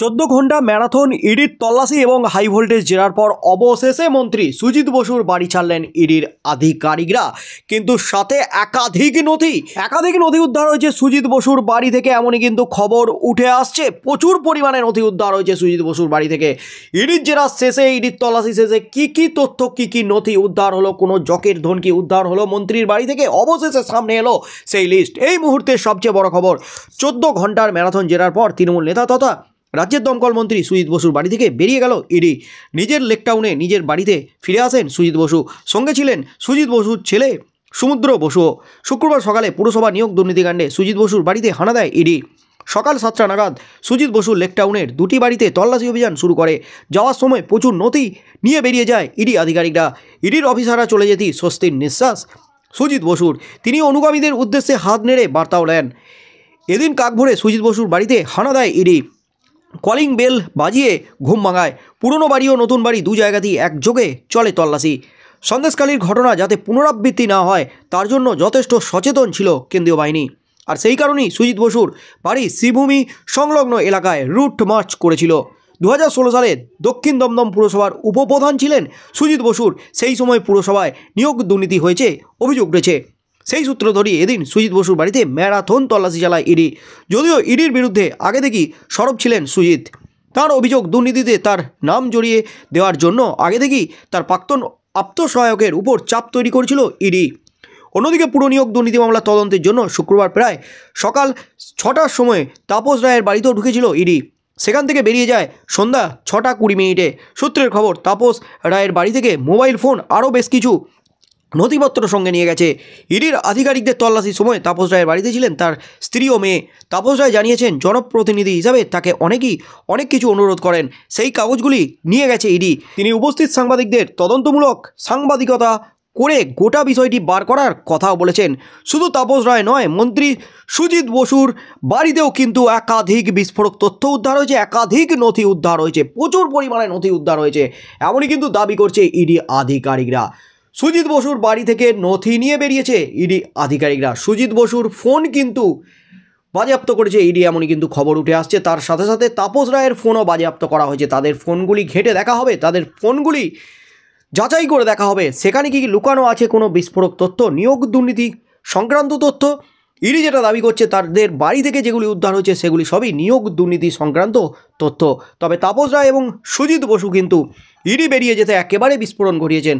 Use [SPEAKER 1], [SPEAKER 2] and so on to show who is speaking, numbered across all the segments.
[SPEAKER 1] চোদ্দ ঘন্টা ম্যারাথন ইডির তল্লাশি এবং হাই ভোল্টেজ জেরার পর অবশেষে মন্ত্রী সুজিত বসুর বাড়ি ছাড়লেন ইডির আধিকারিকরা কিন্তু সাথে একাধিক নথি একাধিক নথি উদ্ধার হয়েছে সুজিত বসুর বাড়ি থেকে এমনই কিন্তু খবর উঠে আসছে প্রচুর পরিমাণে নথি উদ্ধার হয়েছে সুজিত বসুর বাড়ি থেকে ইডির জেরা শেষে ইডির তল্লাশি শেষে কি কি তথ্য কি কি নথি উদ্ধার হলো কোনো জকের ধনকি উদ্ধার হলো মন্ত্রীর বাড়ি থেকে অবশেষে সামনে এলো সেই লিস্ট এই মুহূর্তে সবচেয়ে বড় খবর চোদ্দ ঘন্টার ম্যারাথন জেরার পর তৃণমূল নেতা তথা রাজ্যের দমকল মন্ত্রী সুজিত বসুর বাড়ি থেকে বেরিয়ে গেল ইডি নিজের লেকটাউনে নিজের বাড়িতে ফিরে আসেন সুজিত বসু সঙ্গে ছিলেন সুজিত বসুর ছেলে সমুদ্র বসু শুক্রবার সকালে পুরসভা নিয়োগ দুর্নীতিকাণ্ডে সুজিত বসুর বাড়িতে হানা দেয় ইডি সকাল সাতটা নাগাদ সুজিত বসু লেকটাউনের দুটি বাড়িতে তল্লাশি অভিযান শুরু করে যাওয়ার সময় প্রচুর নথি নিয়ে বেরিয়ে যায় ইডি আধিকারিকরা ইডির অফিসাররা চলে যেতি স্বস্তির নিঃশ্বাস সুজিত বসুর তিনি অনুগামীদের উদ্দেশ্যে হাত নেড়ে বার্তাও নেন এদিন কাকভরে সুজিত বসুর বাড়িতে হানা দেয় ইডি কলিং বেল বাজিয়ে ঘুম ভাঙায় পুরনো বাড়ি ও নতুন বাড়ি দু জায়গাতেই একযোগে চলে তল্লাশি সন্দেশকালীর ঘটনা যাতে পুনরাবৃত্তি না হয় তার জন্য যথেষ্ট সচেতন ছিল কেন্দ্রীয় বাহিনী আর সেই কারণেই সুজিত বসুর বাড়ি শ্রীভূমি সংলগ্ন এলাকায় রুট মার্চ করেছিল দু সালে দক্ষিণ দমদম পুরসভার উপপ্রধান ছিলেন সুজিত বসুর সেই সময় পুরসভায় নিয়োগ দুর্নীতি হয়েছে অভিযোগ রয়েছে সেই সূত্র ধরি এদিন সুজিত বসুর বাড়িতে ম্যারাথন তল্লাশি চালায় ইডি যদিও ইডির বিরুদ্ধে আগে থেকেই সরব ছিলেন সুজিত তার অভিযোগ দুর্নীতিতে তার নাম জড়িয়ে দেওয়ার জন্য আগে থেকেই তার প্রাক্তন আত্মসহায়কের উপর চাপ তৈরি করেছিল ইডি অন্যদিকে পুরনিয়োগ দুর্নীতি মামলা তদন্তের জন্য শুক্রবার প্রায় সকাল ছটার সময় তাপস রায়ের বাড়িতেও ঢুকেছিল ইডি সেখান থেকে বেরিয়ে যায় সন্ধ্যা ছটা কুড়ি মিনিটে সূত্রের খবর তাপস রায়ের বাড়ি থেকে মোবাইল ফোন আরও বেশ কিছু নথিপত্র সঙ্গে নিয়ে গেছে ইডির আধিকারিকদের তল্লাশির সময় তাপস রায়ের বাড়িতে ছিলেন তার স্ত্রী ও মেয়ে তাপস রায় জানিয়েছেন জনপ্রতিনিধি হিসাবে তাকে অনেকেই অনেক কিছু অনুরোধ করেন সেই কাগজগুলি নিয়ে গেছে ইডি তিনি উপস্থিত সাংবাদিকদের তদন্তমূলক সাংবাদিকতা করে গোটা বিষয়টি বার করার কথাও বলেছেন শুধু তাপস রায় নয় মন্ত্রী সুজিত বসুর বাড়িতেও কিন্তু একাধিক বিস্ফোরক তথ্য উদ্ধার হয়েছে একাধিক নথি উদ্ধার হয়েছে প্রচুর পরিমাণে নথি উদ্ধার হয়েছে এমনই কিন্তু দাবি করছে ইডি আধিকারিকরা সুজিত বসুর বাড়ি থেকে নথি নিয়ে বেরিয়েছে ইডি আধিকারিকরা সুজিত বসুর ফোন কিন্তু বাজেয়াপ্ত করেছে ইডি এমনই কিন্তু খবর উঠে আসছে তার সাথে সাথে তাপস রায়ের ফোনও বাজেয়াপ্ত করা হয়েছে তাদের ফোনগুলি ঘেটে দেখা হবে তাদের ফোনগুলি যাচাই করে দেখা হবে সেখানে কি লুকানো আছে কোনো বিস্ফোরক তথ্য নিয়োগ দুর্নীতি সংক্রান্ত তথ্য ইডি যেটা দাবি করছে তাদের বাড়ি থেকে যেগুলি উদ্ধার হয়েছে সেগুলি সবই নিয়োগ দুর্নীতি সংক্রান্ত তথ্য তবে তাপস রায় এবং সুজিত বসু কিন্তু ইডি বেরিয়ে যেতে একেবারে বিস্ফোরণ ঘটিয়েছেন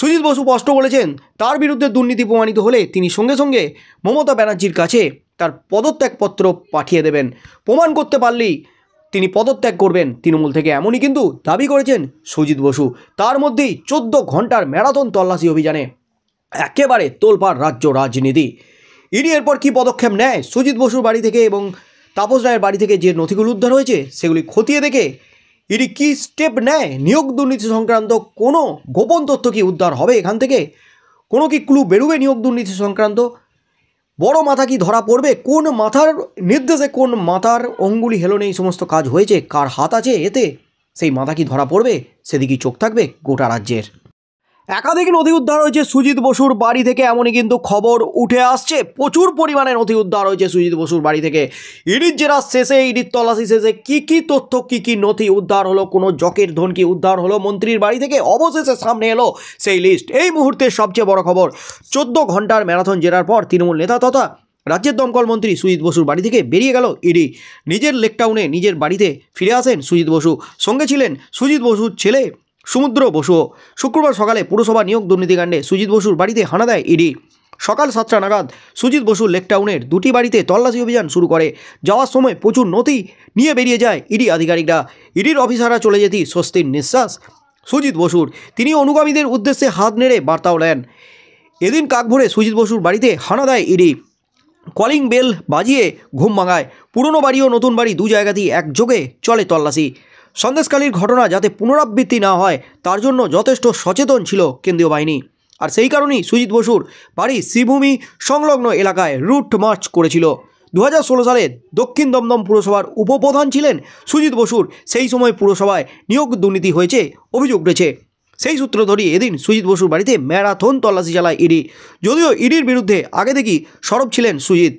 [SPEAKER 1] সুজিত বসু স্পষ্ট বলেছেন তার বিরুদ্ধে দুর্নীতি প্রমাণিত হলে তিনি সঙ্গে সঙ্গে মমতা ব্যানার্জির কাছে তার পদত্যাগপত্র পাঠিয়ে দেবেন প্রমাণ করতে পারলেই তিনি পদত্যাগ করবেন তৃণমূল থেকে এমনই কিন্তু দাবি করেছেন সুজিত বসু তার মধ্যেই চোদ্দ ঘন্টার ম্যারাথন তল্লাশি অভিযানে একেবারে তোলপাড় রাজ্য রাজনীতি ইডি এরপর কী পদক্ষেপ নেয় সুজিত বসুর বাড়ি থেকে এবং তাপস রায়ের বাড়ি থেকে যে নথিগুলো উদ্ধার হয়েছে সেগুলি খতিয়ে দেখে ইডি কী স্টেপ নেয় নিয়োগ দুর্নীতি সংক্রান্ত কোনো গোপন তথ্য কি উদ্ধার হবে এখান থেকে কোনো কি ক্লু বেরোবে নিয়োগ দুর্নীতি সংক্রান্ত বড় মাথা কি ধরা পড়বে কোন মাথার নির্দেশে কোন মাথার অঙ্গুলি হেলনে এই সমস্ত কাজ হয়েছে কার হাত আছে এতে সেই মাথা কি ধরা পড়বে সেদিকেই চোখ থাকবে গোটা রাজ্যের একাধিক নথি উদ্ধার হয়েছে সুজিত বসুর বাড়ি থেকে এমনই কিন্তু খবর উঠে আসছে প্রচুর পরিমাণে নথি উদ্ধার হয়েছে সুজিত বসুর বাড়ি থেকে ইডির জেরার শেষে ইডির তল্লাশি শেষে কী কী তথ্য কী কী নথি উদ্ধার হলো কোনো জকের ধনকি উদ্ধার হলো মন্ত্রীর বাড়ি থেকে অবশেষে সামনে এলো সেই লিস্ট এই মুহূর্তে সবচেয়ে বড় খবর চোদ্দ ঘন্টার ম্যারাথন জেরার পর তৃণমূল নেতা তথা রাজ্যের দমকল মন্ত্রী সুজিত বসুর বাড়ি থেকে বেরিয়ে গেল ইডি নিজের লেকটাউনে নিজের বাড়িতে ফিরে আসেন সুজিত বসু সঙ্গে ছিলেন সুজিত বসুর ছেলে সমুদ্র বসু শুক্রবার সকালে পুরসভা নিয়োগ দুর্নীতিকাণ্ডে সুজিত বসুর বাড়িতে হানা দেয় ইডি সকাল সাতটা নাগাদ সুজিত বসু লেকটাউনের দুটি বাড়িতে তল্লাশি অভিযান শুরু করে যাওয়ার সময় প্রচুর নথি নিয়ে বেরিয়ে যায় ইডি আধিকারিকরা ইডির অফিসাররা চলে যেতি স্বস্তির নিঃশ্বাস সুজিত বসুর তিনি অনুগামীদের উদ্দেশ্যে হাত নেড়ে বার্তাও নেন এদিন ভরে সুজিত বসুর বাড়িতে হানা দেয় ইডি কলিং বেল বাজিয়ে ঘুম ভাঙায় পুরনো বাড়ি ও নতুন বাড়ি দু জায়গাতেই একযোগে চলে তল্লাশি সন্দেশকালীর ঘটনা যাতে পুনরাবৃত্তি না হয় তার জন্য যথেষ্ট সচেতন ছিল কেন্দ্রীয় বাহিনী আর সেই কারণেই সুজিত বসুর বাড়ি শ্রীভূমি সংলগ্ন এলাকায় রুট মার্চ করেছিল দু সালে দক্ষিণ দমদম পুরসভার উপপ্রধান ছিলেন সুজিত বসুর সেই সময় পুরসভায় নিয়োগ দুর্নীতি হয়েছে অভিযোগ উঠেছে সেই সূত্র ধরি এদিন সুজিত বসুর বাড়িতে ম্যারাথন তল্লাশি চালায় ইডি যদিও ইডির বিরুদ্ধে আগে থেকেই সরব ছিলেন সুজিত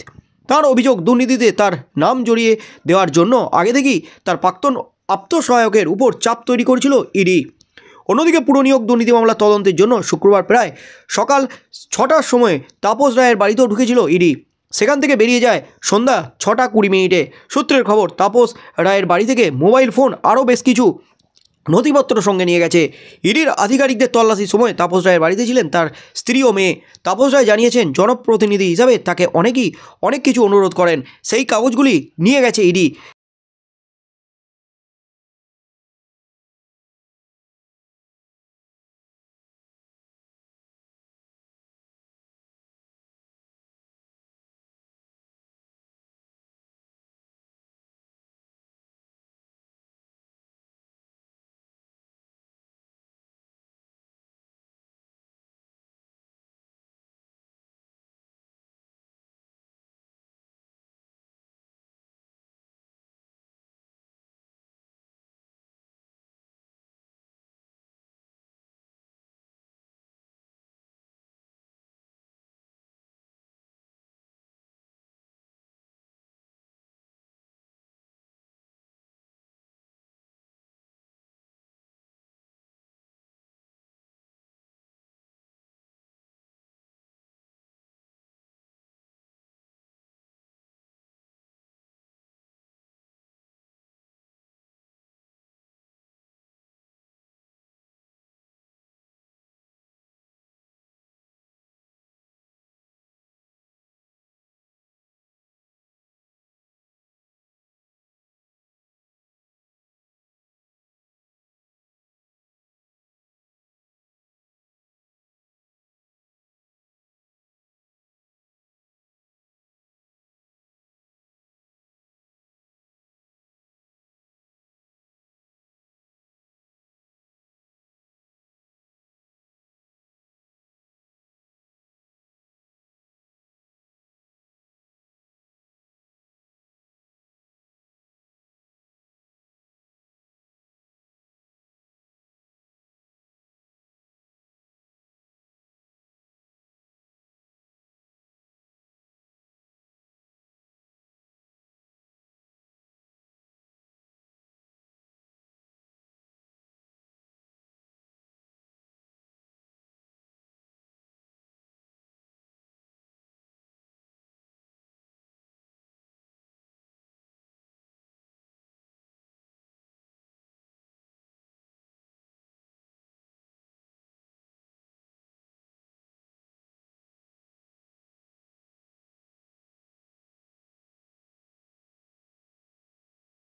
[SPEAKER 1] তার অভিযোগ দুর্নীতিতে তার নাম জড়িয়ে দেওয়ার জন্য আগে থেকেই তার প্রাক্তন আত্মসহায়কের উপর চাপ তৈরি করেছিল ইডি অন্যদিকে পুরনিয়োগ দুর্নীতি মামলা তদন্তের জন্য শুক্রবার প্রায় সকাল ছটার সময় তাপস রায়ের বাড়িতেও ঢুকেছিল ইডি সেখান থেকে বেরিয়ে যায় সন্ধ্যা ছটা কুড়ি মিনিটে সূত্রের খবর তাপস রায়ের বাড়ি থেকে মোবাইল ফোন আরও বেশ কিছু নথিপত্র সঙ্গে নিয়ে গেছে ইডির আধিকারিকদের তল্লাশির সময় তাপস রায়ের বাড়িতে ছিলেন তার স্ত্রী ও মেয়ে তাপস রায় জানিয়েছেন জনপ্রতিনিধি হিসাবে তাকে অনেকেই অনেক কিছু অনুরোধ করেন সেই কাগজগুলি নিয়ে গেছে ইডি